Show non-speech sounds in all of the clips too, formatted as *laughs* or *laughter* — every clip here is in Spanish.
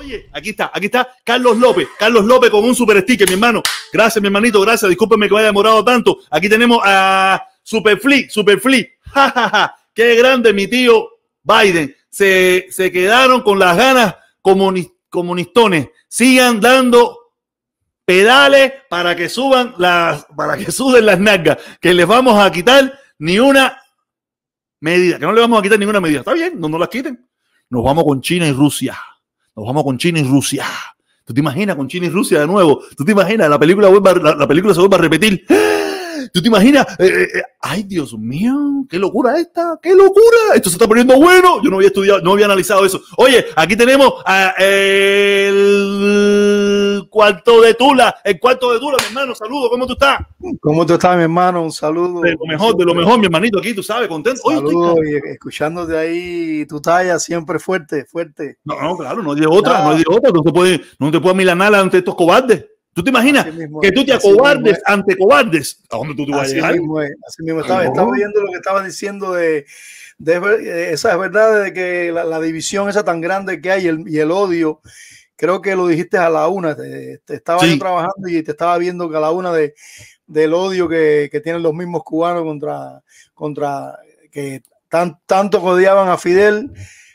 Oye, aquí está, aquí está Carlos López. Carlos López con un super sticker, mi hermano. Gracias, mi hermanito, gracias. Discúlpeme que me haya demorado tanto. Aquí tenemos a Superflip, Superflip. *laughs* Ja, ja, ja. Qué grande, mi tío Biden. Se, quedaron con las ganas como comunistones. Sigan dando pedales para que suban las, para que suben las nalgas, que les vamos a quitar ni una medida, que no le vamos a quitar ninguna medida. Está bien, no nos las quiten. Nos vamos con China y Rusia nos vamos con China y Rusia. ¿Tú te imaginas con China y Rusia de nuevo? ¿Tú te imaginas? La película, se vuelve a repetir. *gasps* ¿Tú te imaginas? Eh, eh, eh, ay, Dios mío, qué locura esta, qué locura. Esto se está poniendo bueno. Yo no había estudiado, no había analizado eso. Oye, aquí tenemos a el cuarto de Tula, el cuarto de Tula, mi hermano, saludo, ¿cómo tú estás? ¿Cómo tú estás, mi hermano? Un saludo. De lo mejor, de lo mejor, mi hermanito, aquí, tú sabes, contento. Hoy escuchándote ahí, tu talla siempre fuerte, fuerte. No, no, claro, no hay otra, no hay otra, no te puedes, no te puedes milanar ante estos cobardes. ¿Tú te imaginas que tú te acobardes ante cobardes? ¿A dónde tú te vas a llegar? así mismo estaba, viendo lo que estaba diciendo de, esa de verdad de que la, división esa tan grande que hay el, y el odio creo que lo dijiste a la una, te, estaba trabajando y te estaba viendo que a la una de, del odio que, tienen los mismos cubanos contra, contra que tanto odiaban a Fidel,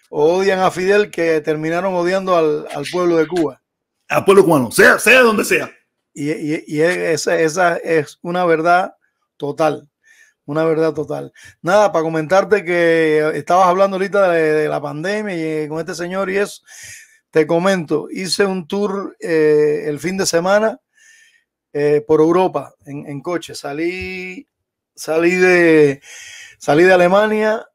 odian a Fidel, que terminaron odiando al, pueblo de Cuba. Al pueblo cubano, sea, sea donde sea. Y, esa, esa es una verdad total una verdad total. Nada, para comentarte que estabas hablando ahorita de, de la pandemia y eh, con este señor y eso. Te comento, hice un tour eh, el fin de semana eh, por Europa en, coche. Salí, salí, de, salí de Alemania,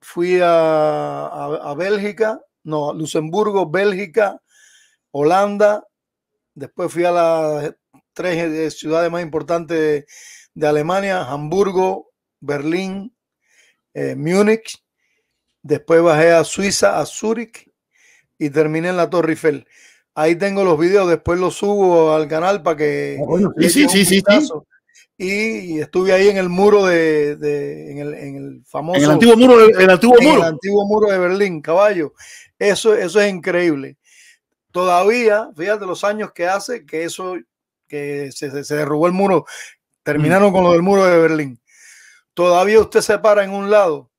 fui a, Bélgica, no, Luxemburgo, Bélgica, Holanda. Después fui a las tres eh, ciudades más importantes de, Alemania, Hamburgo, Berlín, Múnich. Después bajé a Suiza, a Zúrich y terminé en la Torre Eiffel. Ahí tengo los videos, después los subo al canal para que... Ah, sí, sí, sí, Y, estuve ahí en el muro de, en, el, famoso... el antiguo muro, el antiguo muro. El antiguo muro de Berlín, caballo. Eso, eso es increíble. Todavía, fíjate los años que hace que eso, que se, se derrubó el muro, terminaron mm. con lo del muro de Berlín. Todavía usted se para en un lado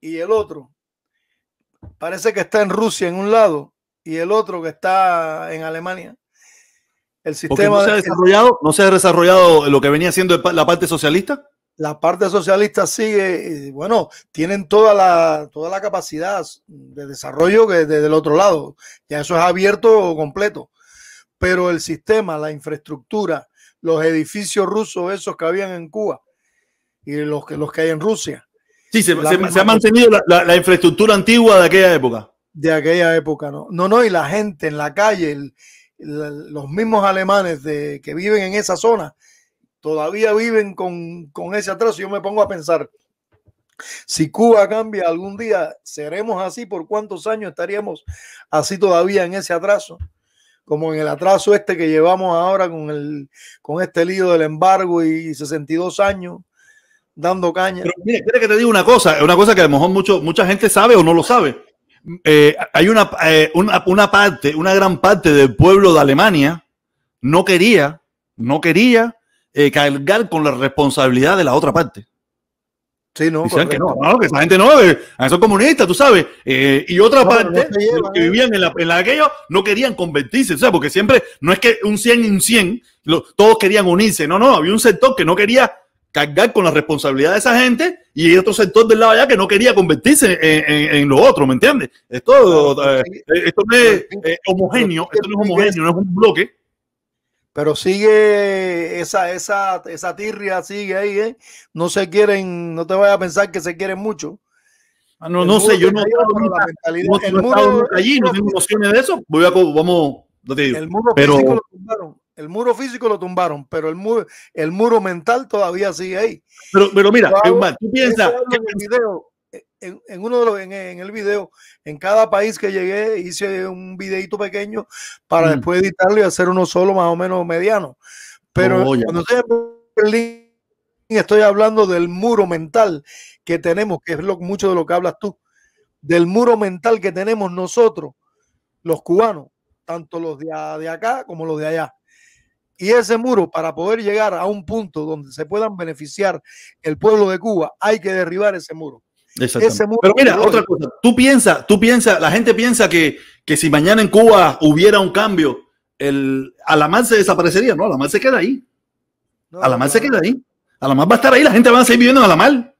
y el otro Parece que está en Rusia en un lado y el otro que está en Alemania. El sistema no se, ha desarrollado, lo que venía siendo la parte socialista? La parte socialista sigue, eh, bueno, tienen toda la, toda la capacidad de desarrollo que desde el otro lado. Ya eso es abierto o completo. Pero el sistema, la infraestructura, los edificios rusos, esos que habían en Cuba y los que, los que hay en Rusia, Sí, se, ha mantenido la, infraestructura antigua de aquella época. De aquella época, ¿no? No, no, y la gente en la calle, los mismos alemanes que viven en esa zona, todavía viven con, ese atraso. Yo me pongo a pensar, si Cuba cambia algún día, ¿seremos así? ¿Por cuántos años estaríamos así todavía en ese atraso? Como en el atraso este que llevamos ahora con, con este lío del embargo y 62 años dando caña. Pero que te diga una cosa, una cosa que a lo mejor mucho, mucha gente sabe o no lo sabe. Eh, hay eh, una, una, parte, una gran parte del pueblo de Alemania no quería, no quería eh, cargar con la responsabilidad de la otra parte. Sí, no, que no, que esa gente no, ah, son comunistas, tú sabes. y otra parte, que vivían en la, en no querían convertirse, sea, Porque siempre, no es que un 100 en 100, todos querían unirse, no, no, había un sector que no quería cargar con la responsabilidad de esa gente y otro sector del lado allá que no quería convertirse en, en, lo otro, ¿me entiendes? Esto, eh, eh, esto no es eh, homogéneo, esto no es homogéneo, no es un bloque. Pero sigue esa, esa, esa tirria, sigue ahí, ¿eh? No se quieren, no te vayas a pensar que se quieren mucho. Ah, no, no sé, yo no, allí, no tengo nociones de eso. Voy a, vamos, no te digo. El pero, el muro físico lo tumbaron, pero el muro, mental todavía sigue ahí. Pero, mira, tú piensas. En, en, uno de los, en, el video, en cada país que llegué, hice un videito pequeño para mm. después editarlo y hacer uno solo más o menos mediano. Pero oh, cuando estoy estoy hablando del muro mental que tenemos, que es lo, mucho de lo que hablas tú, del muro mental que tenemos nosotros, los cubanos, tanto los de, de acá como los de allá. Y ese muro, para poder llegar a un punto donde se puedan beneficiar el pueblo de Cuba, hay que derribar ese muro. Pero mira, otra cosa, tú piensas, tú piensas, la gente piensa que, que si mañana en Cuba hubiera un cambio, el Alamar se desaparecería, no, Alamar se queda ahí. No, Alamar se queda ahí. Alamar va a estar ahí, la gente va a seguir viviendo en Alamar.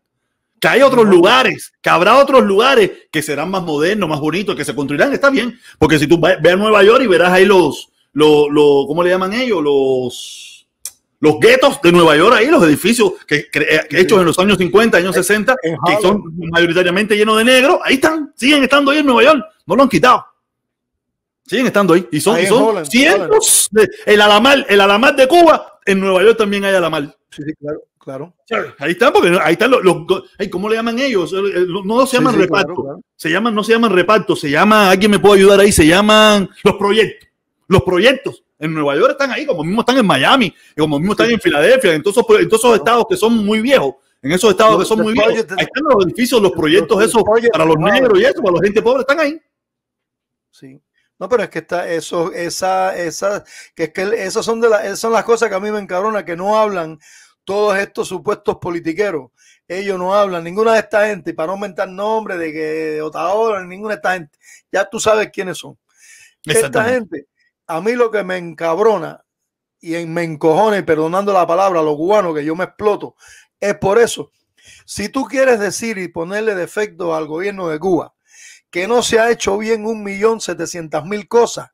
Que hay otros lugares, que habrá otros lugares que serán más modernos, más bonitos, que se construirán, está bien. Porque si tú ve a Nueva York y verás ahí los, lo, ¿cómo le llaman ellos? Los, los guetos de Nueva York ahí, los edificios que, eh, hechos en los años 50, años 60, eh, que son mayoritariamente llenos de negro ahí están, siguen estando ahí en Nueva York, no lo han quitado. Siguen estando ahí. Y son, y son cientos. el, alamar, el alamar de Cuba, en Nueva York también hay alamar. Sí, sí, claro. Claro. Ahí están, porque ahí están los, ¿cómo le llaman ellos? No se llaman reparto. Se llaman, no se llaman reparto, se llama, alguien me puede ayudar ahí, se llaman los proyectos. Los proyectos en Nueva York están ahí, como mismo están en Miami, como mismo están en Filadelfia, en todos, esos, en todos, esos, estados que son muy viejos, en esos estados que son muy viejos, ahí están los edificios, los proyectos esos para los negros y eso, para la gente pobre, están ahí. Sí. No, pero es que está eso, esa, esa, que es que esas son de las, son las cosas que a mí me encabrona, que no hablan todos estos supuestos politiqueros. Ellos no hablan, ninguna de esta gente, para no aumentar nombre de que de ninguna de esta gente. Ya tú sabes quiénes son. Esta gente a mí lo que me encabrona y en, me encojona, y perdonando la palabra a los cubanos que yo me exploto, es por eso. Si tú quieres decir y ponerle defecto al gobierno de Cuba, que no se ha hecho bien un millón setecientas mil cosas,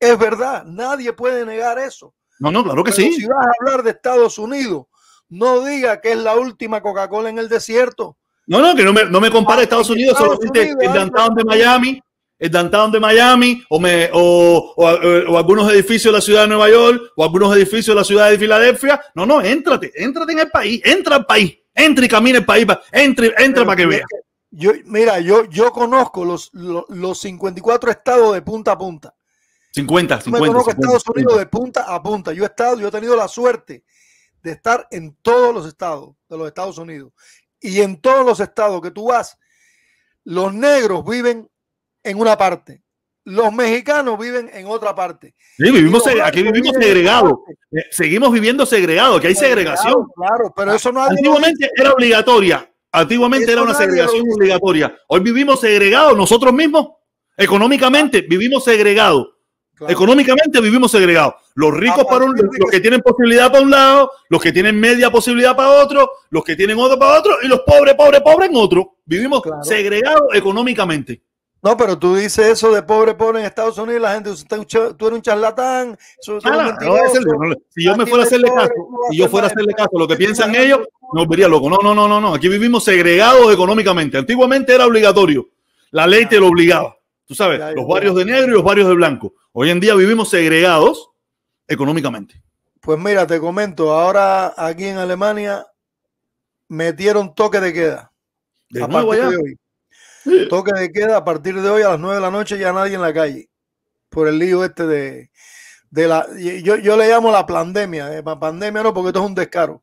es verdad, nadie puede negar eso. No, no, claro que sí. Si vas a hablar de Estados Unidos, no diga que es la última Coca-Cola en el desierto. No, no, que no me, no compare Estados Unidos, solamente el de Miami, el downtown de Miami o, eh, o, algunos edificios de la ciudad de Nueva York o algunos edificios de la ciudad de Filadelfia. No, no, entrate éntrate en el país, entra al país, entra y camina el país, entra, entra para que vea. Yo, mira, yo, yo conozco los, los, 54 estados de punta a punta. 50, 50. Yo conozco Estados Unidos de punta a punta. Yo he estado, yo he tenido la suerte de estar en todos los estados de los Estados Unidos. Y en todos los estados que tú vas, los negros viven en una parte. Los mexicanos viven en otra parte. vivimos, aquí vivimos segregados. Eh, seguimos viviendo segregados, que hay segregación. Claro, pero eso no Antiguamente era obligatoria. Antiguamente era una segregación obligatoria. Hoy vivimos segregados nosotros mismos. Económicamente vivimos segregados. Económicamente vivimos segregados. Los ricos para un, los que tienen posibilidad para un lado, los que tienen media posibilidad para otro, los que tienen otro para otro y los pobres, pobres, pobres en otro. Vivimos segregados económicamente. No, pero tú dices eso de pobre, pobre en Estados Unidos, la gente, tú eres un charlatán. Ah, si yo me fuera a hacerle caso, si yo fuera a hacerle caso, lo que piensan ellos, no vería loco. No, no, no, no, no. Aquí vivimos segregados económicamente. Antiguamente era obligatorio. La ley te lo obligaba. Tú sabes, los barrios de negro y los barrios de blanco. Hoy en día vivimos segregados económicamente. Pues mira, te comento, ahora aquí en Alemania metieron toque de queda. Toque de queda a partir de hoy a las 9 de la noche ya nadie en la calle. Por el lío este de, la. Yo, le llamo la pandemia. Eh, pandemia no, porque esto es un descaro.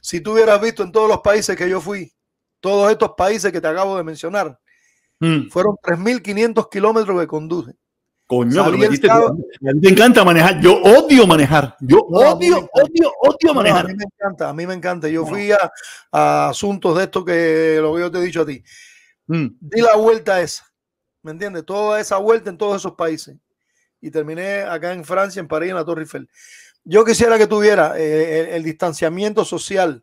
Si tú hubieras visto en todos los países que yo fui, todos estos países que te acabo de mencionar, mm. fueron 3.500 kilómetros que conduce. Coño, me a mí te encanta manejar. Yo odio manejar. Yo odio, odio, odio manejar. a mí me encanta, a mí me encanta. Yo fui a, asuntos de esto que lo que yo te he dicho a ti. Mm. Di la vuelta esa. ¿Me entiendes? Toda esa vuelta en todos esos países. Y terminé acá en Francia, en París, en la Torre Eiffel. Yo quisiera que tuviera eh, el, distanciamiento social,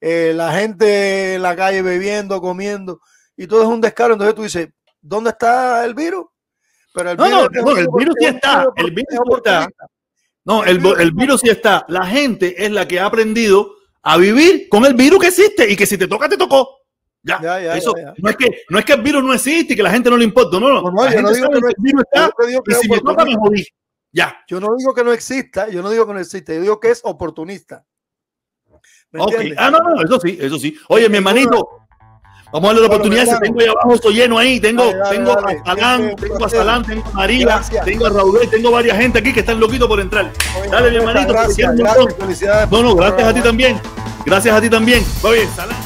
eh, la gente en la calle bebiendo, comiendo, y todo es un descaro. Entonces tú dices, ¿dónde está el virus? Pero el no, virus no, el virus sí está. El virus está. No, el virus sí está. La gente es la que ha aprendido a vivir con el virus que existe y que si te toca, te tocó. Ya, ya, ya, eso, No, es que, el virus no existe y que la gente no le importa, no, no. Pues no, yo no digo que no, el si me toca me jodí. Ya. Yo no digo que no exista, yo no digo que no existe, yo digo que es oportunista. Okay. Ah, no, no, eso sí, eso sí. Oye, mi hermanito, Vamos a darle la oportunidad. tengo ahí abajo, estoy lleno ahí. Tengo, tengo a Salán, este tengo a Salán, tengo a María, tengo a Raúl, tengo varias gente aquí que están loquitos por entrar. dale, mi hermanito. Gracias, gracias, no, no, gracias a ti también. Gracias a ti también. bien, Salán.